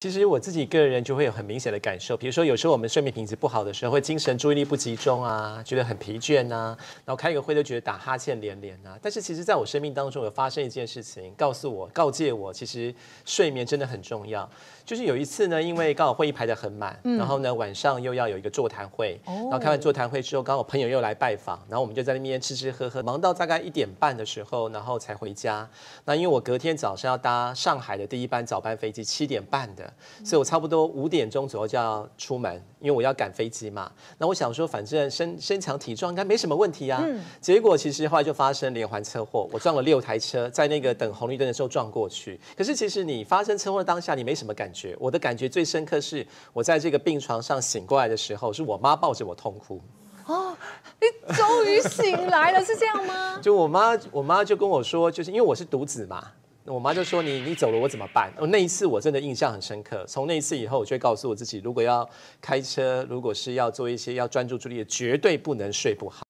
其实我自己个人就会有很明显的感受，比如说有时候我们睡眠品质不好的时候，会精神注意力不集中啊，觉得很疲倦啊，然后开个会都觉得打哈欠连连啊。但是其实在我生命当中有发生一件事情，告诉我告诫我，其实睡眠真的很重要。就是有一次呢，因为刚好会议排得很满，然后呢晚上又要有一个座谈会，然后开完座谈会之后，刚好朋友又来拜访，然后我们就在那边吃吃喝喝，忙到大概一点半的时候，然后才回家。那因为我隔天早上要搭上海的第一班早班飞机，七点半的。所以我差不多五点钟左右就要出门，因为我要赶飞机嘛。那我想说，反正身身强体壮，应该没什么问题啊。结果其实后来就发生连环车祸，我撞了六台车，在那个等红绿灯的时候撞过去。可是其实你发生车祸的当下，你没什么感觉。我的感觉最深刻是，我在这个病床上醒过来的时候，是我妈抱着我痛哭。哦，你终于醒来了，是这样吗？就我妈，我妈就跟我说，就是因为我是独子嘛。我妈就说：“你你走了我怎么办？”那一次我真的印象很深刻。从那一次以后，我就会告诉我自己：如果要开车，如果是要做一些要专注注意力，绝对不能睡不好。